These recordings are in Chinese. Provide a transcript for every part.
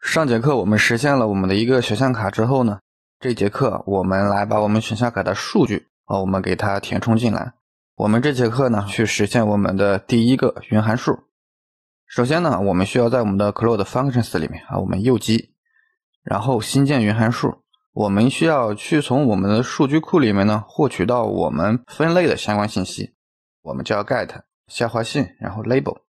上节课我们实现了我们的一个选项卡之后呢，这节课我们来把我们选项卡的数据啊，我们给它填充进来。我们这节课呢，去实现我们的第一个云函数。首先呢，我们需要在我们的 Cloud Functions 里面啊，我们右击，然后新建云函数。我们需要去从我们的数据库里面呢，获取到我们分类的相关信息。我们叫 get 下划线，然后 label。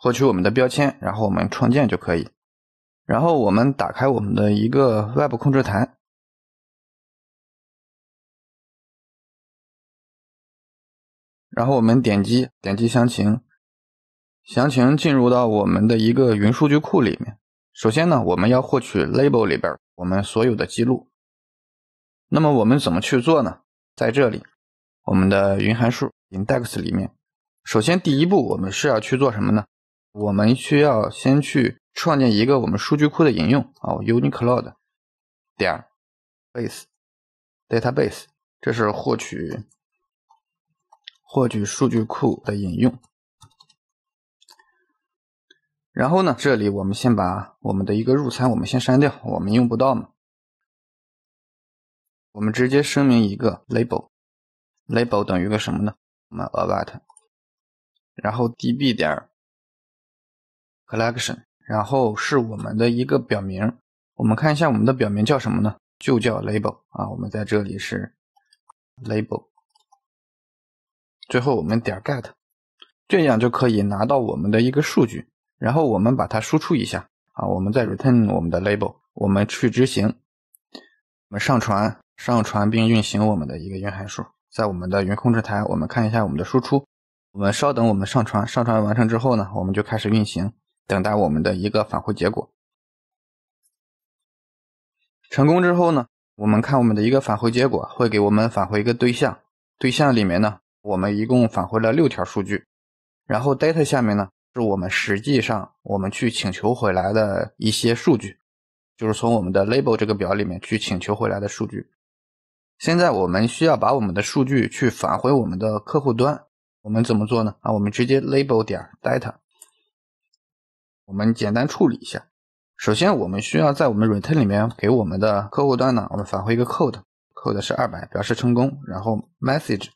获取我们的标签，然后我们创建就可以。然后我们打开我们的一个外部控制台，然后我们点击点击详情，详情进入到我们的一个云数据库里面。首先呢，我们要获取 label 里边我们所有的记录。那么我们怎么去做呢？在这里，我们的云函数 index 里面，首先第一步我们是要去做什么呢？我们需要先去创建一个我们数据库的引用啊，uni cloud 点 base database，这是获取获取数据库的引用。然后呢，这里我们先把我们的一个入参我们先删掉，我们用不到嘛。我们直接声明一个 label，label 等于个什么呢？我们 a b u t t 然后 db 点。Collection，然后是我们的一个表名。我们看一下我们的表名叫什么呢？就叫 Label 啊。我们在这里是 Label。最后我们点 Get，这样就可以拿到我们的一个数据。然后我们把它输出一下啊。我们再 return 我们的 Label。我们去执行，我们上传、上传并运行我们的一个云函数。在我们的云控制台，我们看一下我们的输出。我们稍等，我们上传。上传完成之后呢，我们就开始运行。等待我们的一个返回结果，成功之后呢，我们看我们的一个返回结果会给我们返回一个对象，对象里面呢，我们一共返回了六条数据，然后 data 下面呢，是我们实际上我们去请求回来的一些数据，就是从我们的 label 这个表里面去请求回来的数据。现在我们需要把我们的数据去返回我们的客户端，我们怎么做呢？啊，我们直接 label 点 data。我们简单处理一下。首先，我们需要在我们 return 里面给我们的客户端呢，我们返回一个 code，code 是二百，表示成功。然后 message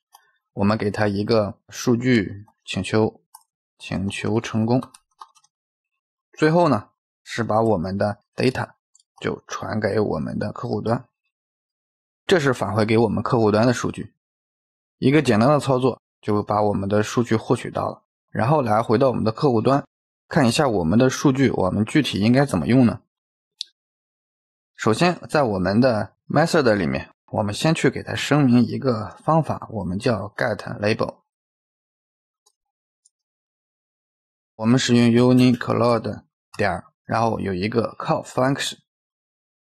我们给他一个数据请求，请求成功。最后呢，是把我们的 data 就传给我们的客户端。这是返回给我们客户端的数据。一个简单的操作就把我们的数据获取到了。然后来回到我们的客户端。看一下我们的数据，我们具体应该怎么用呢？首先，在我们的 method 里面，我们先去给它声明一个方法，我们叫 get label。我们使用 u n i q load 点，然后有一个 call function，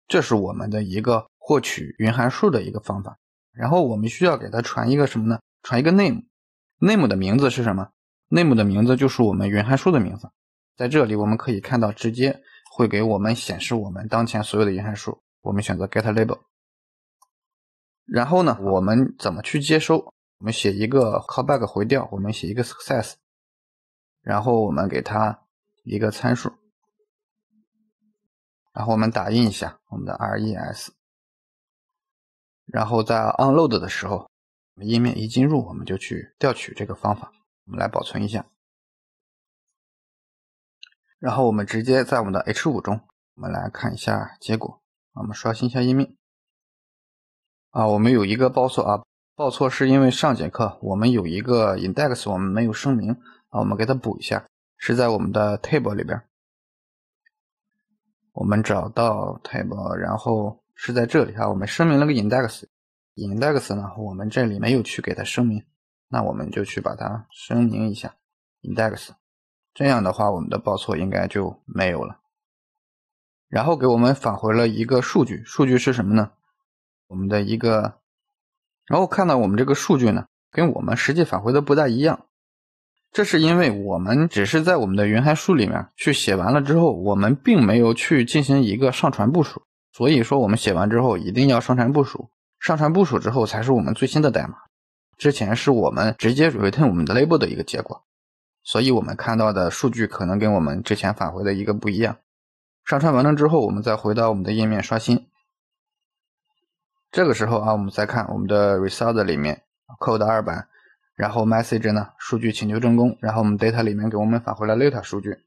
这是我们的一个获取云函数的一个方法。然后我们需要给它传一个什么呢？传一个 name，name 的名字是什么？name 的名字就是我们云函数的名字。在这里我们可以看到，直接会给我们显示我们当前所有的原函数。我们选择 get label，然后呢，我们怎么去接收？我们写一个 callback 回调，我们写一个 success，然后我们给它一个参数，然后我们打印一下我们的 res，然后在 unload 的时候，页面一进入我们就去调取这个方法，我们来保存一下。然后我们直接在我们的 H 五中，我们来看一下结果。我们刷新一下页面啊，我们有一个报错啊，报错是因为上节课我们有一个 index 我们没有声明啊，我们给它补一下，是在我们的 table 里边。我们找到 table，然后是在这里啊，我们声明了个 index，index 呢我们这里没有去给它声明，那我们就去把它声明一下 index。这样的话，我们的报错应该就没有了。然后给我们返回了一个数据，数据是什么呢？我们的一个，然后看到我们这个数据呢，跟我们实际返回的不大一样。这是因为我们只是在我们的云函数里面去写完了之后，我们并没有去进行一个上传部署。所以说，我们写完之后一定要上传部署，上传部署之后才是我们最新的代码。之前是我们直接 return 我们的内部的一个结果。所以我们看到的数据可能跟我们之前返回的一个不一样。上传完成之后，我们再回到我们的页面刷新。这个时候啊，我们再看我们的 result 里面，code 200，然后 message 呢，数据请求成功，然后我们 data 里面给我们返回了 data 数据。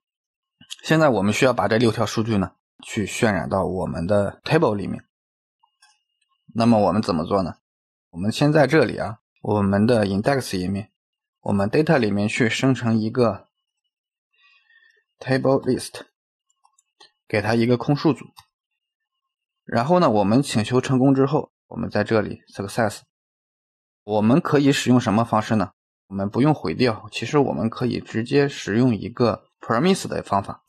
现在我们需要把这六条数据呢，去渲染到我们的 table 里面。那么我们怎么做呢？我们先在这里啊，我们的 index 页面。我们 data 里面去生成一个 table list，给它一个空数组。然后呢，我们请求成功之后，我们在这里 success，我们可以使用什么方式呢？我们不用毁掉，其实我们可以直接使用一个 promise 的方法。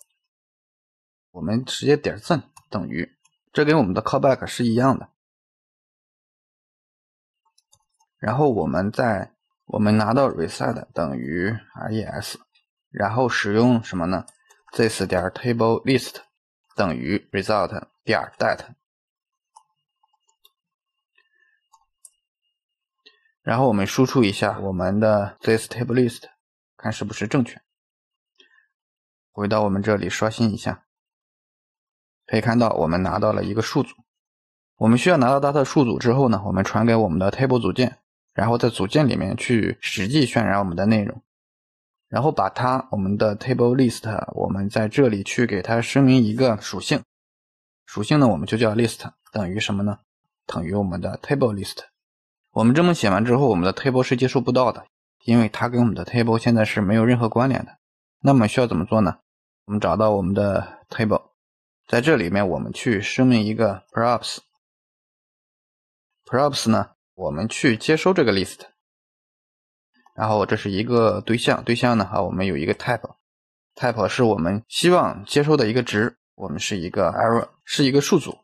我们直接点赞 e n 等于，这跟我们的 callback 是一样的。然后我们再。我们拿到 r e s e t 等于 res，然后使用什么呢？this 点 table list 等于 result 点 d a t 然后我们输出一下我们的 this table list，看是不是正确。回到我们这里刷新一下，可以看到我们拿到了一个数组。我们需要拿到它的数组之后呢，我们传给我们的 table 组件。然后在组件里面去实际渲染我们的内容，然后把它我们的 table list，我们在这里去给它声明一个属性，属性呢我们就叫 list 等于什么呢？等于我们的 table list。我们这么写完之后，我们的 table 是接收不到的，因为它跟我们的 table 现在是没有任何关联的。那么需要怎么做呢？我们找到我们的 table，在这里面我们去声明一个 props，props 呢？我们去接收这个 list，然后这是一个对象，对象呢啊，我们有一个 type，type 是我们希望接收的一个值，我们是一个 error，是一个数组，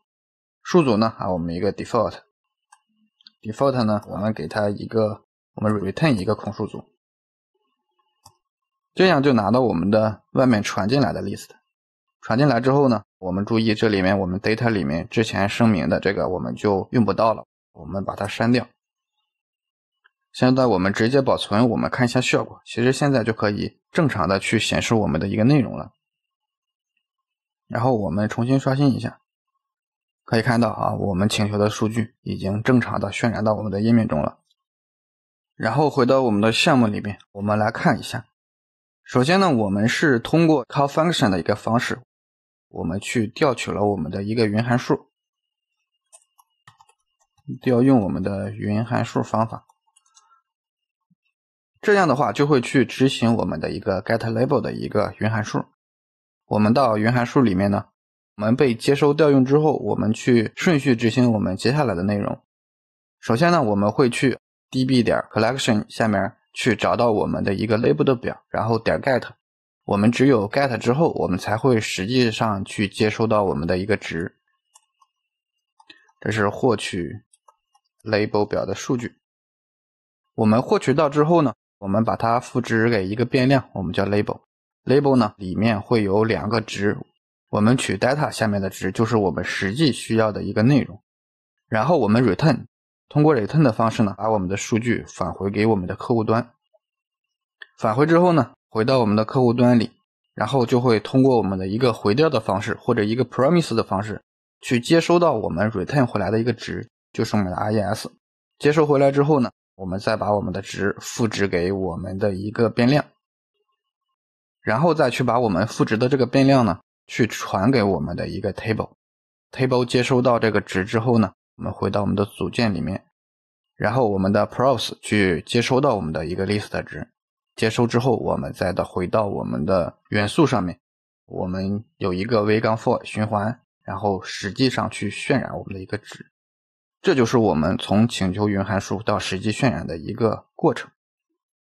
数组呢啊，我们一个 default，default 呢，我们给它一个我们 return 一个空数组，这样就拿到我们的外面传进来的 list，传进来之后呢，我们注意这里面我们 data 里面之前声明的这个我们就用不到了。我们把它删掉。现在我们直接保存，我们看一下效果。其实现在就可以正常的去显示我们的一个内容了。然后我们重新刷新一下，可以看到啊，我们请求的数据已经正常的渲染到我们的页面中了。然后回到我们的项目里面，我们来看一下。首先呢，我们是通过 call function 的一个方式，我们去调取了我们的一个云函数。调用我们的云函数方法，这样的话就会去执行我们的一个 get label 的一个云函数。我们到云函数里面呢，我们被接收调用之后，我们去顺序执行我们接下来的内容。首先呢，我们会去 db 点 collection 下面去找到我们的一个 label 的表，然后点 get。我们只有 get 之后，我们才会实际上去接收到我们的一个值。这是获取。label 表的数据，我们获取到之后呢，我们把它赋值给一个变量，我们叫 label。label 呢里面会有两个值，我们取 data 下面的值，就是我们实际需要的一个内容。然后我们 return，通过 return 的方式呢，把我们的数据返回给我们的客户端。返回之后呢，回到我们的客户端里，然后就会通过我们的一个回调的方式或者一个 promise 的方式，去接收到我们 return 回来的一个值。就是我们的 res 接收回来之后呢，我们再把我们的值复制给我们的一个变量，然后再去把我们复制的这个变量呢，去传给我们的一个 table。table 接收到这个值之后呢，我们回到我们的组件里面，然后我们的 p r o c e s 去接收到我们的一个 list 值，接收之后，我们再的回到我们的元素上面，我们有一个 v-for 杠循环，然后实际上去渲染我们的一个值。这就是我们从请求云函数到实际渲染的一个过程。